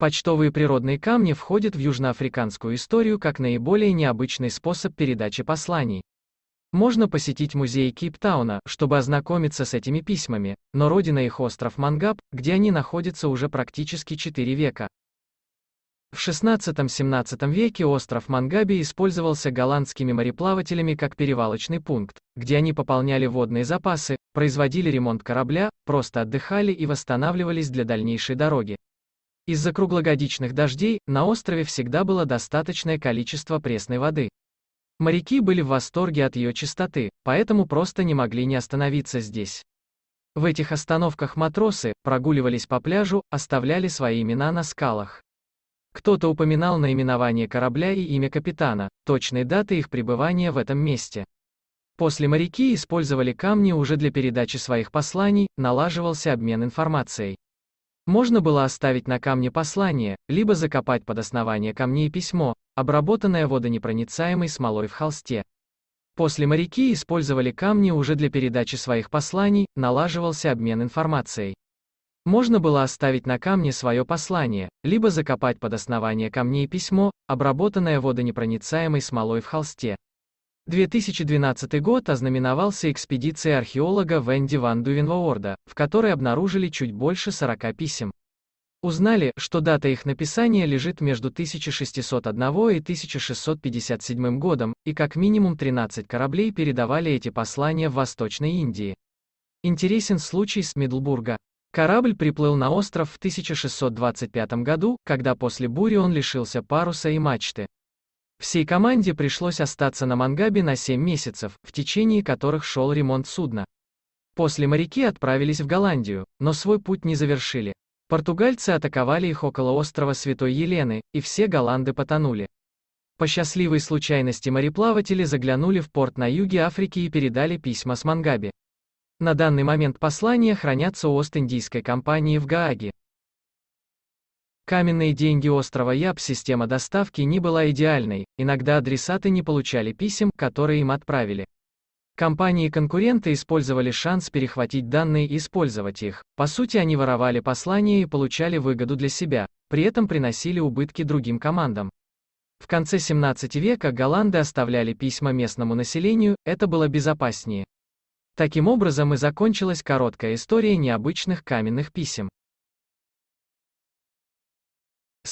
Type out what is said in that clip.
Почтовые природные камни входят в южноафриканскую историю как наиболее необычный способ передачи посланий. Можно посетить музей Кейптауна, чтобы ознакомиться с этими письмами, но родина их остров Мангаб, где они находятся уже практически 4 века. В 16-17 веке остров Мангаби использовался голландскими мореплавателями как перевалочный пункт, где они пополняли водные запасы, производили ремонт корабля, просто отдыхали и восстанавливались для дальнейшей дороги. Из-за круглогодичных дождей на острове всегда было достаточное количество пресной воды. Моряки были в восторге от ее чистоты, поэтому просто не могли не остановиться здесь. В этих остановках матросы прогуливались по пляжу, оставляли свои имена на скалах. Кто-то упоминал наименование корабля и имя капитана, точные даты их пребывания в этом месте. После моряки использовали камни уже для передачи своих посланий, налаживался обмен информацией. Можно было оставить на камне послание, либо закопать под основание камней письмо, обработанное водонепроницаемой смолой в холсте. После моряки использовали камни уже для передачи своих посланий, налаживался обмен информацией. Можно было оставить на камне свое послание, либо закопать под основание камней письмо, обработанное водонепроницаемой смолой в холсте. 2012 год ознаменовался экспедицией археолога Венди Ван Дувенвоорда, в которой обнаружили чуть больше 40 писем. Узнали, что дата их написания лежит между 1601 и 1657 годом, и как минимум 13 кораблей передавали эти послания в Восточной Индии. Интересен случай с Мидлбурга. Корабль приплыл на остров в 1625 году, когда после бури он лишился паруса и мачты. Всей команде пришлось остаться на Мангабе на 7 месяцев, в течение которых шел ремонт судна. После моряки отправились в Голландию, но свой путь не завершили. Португальцы атаковали их около острова Святой Елены, и все голланды потонули. По счастливой случайности мореплаватели заглянули в порт на юге Африки и передали письма с Мангаби. На данный момент послания хранятся у Ост-Индийской компании в Гааге. Каменные деньги острова Яб система доставки не была идеальной, иногда адресаты не получали писем, которые им отправили. Компании-конкуренты использовали шанс перехватить данные и использовать их. По сути, они воровали послания и получали выгоду для себя, при этом приносили убытки другим командам. В конце 17 века голланды оставляли письма местному населению, это было безопаснее. Таким образом и закончилась короткая история необычных каменных писем.